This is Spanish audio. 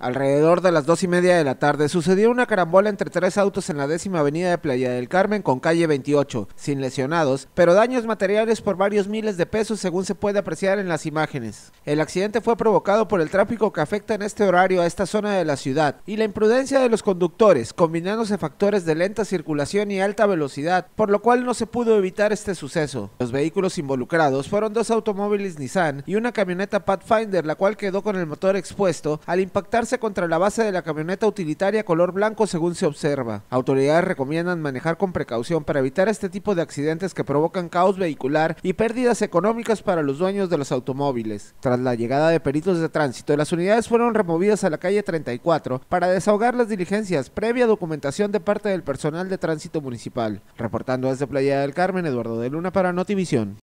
Alrededor de las dos y media de la tarde sucedió una carambola entre tres autos en la décima avenida de Playa del Carmen con calle 28, sin lesionados, pero daños materiales por varios miles de pesos según se puede apreciar en las imágenes. El accidente fue provocado por el tráfico que afecta en este horario a esta zona de la ciudad y la imprudencia de los conductores, combinándose factores de lenta circulación y alta velocidad, por lo cual no se pudo evitar este suceso. Los vehículos involucrados fueron dos automóviles Nissan y una camioneta Pathfinder, la cual quedó con el motor expuesto al impactarse contra la base de la camioneta utilitaria color blanco según se observa. Autoridades recomiendan manejar con precaución para evitar este tipo de accidentes que provocan caos vehicular y pérdidas económicas para los dueños de los automóviles. Tras la llegada de peritos de tránsito, las unidades fueron removidas a la calle 34 para desahogar las diligencias previa documentación de parte del personal de tránsito municipal. Reportando desde Playa del Carmen, Eduardo de Luna para Notivisión.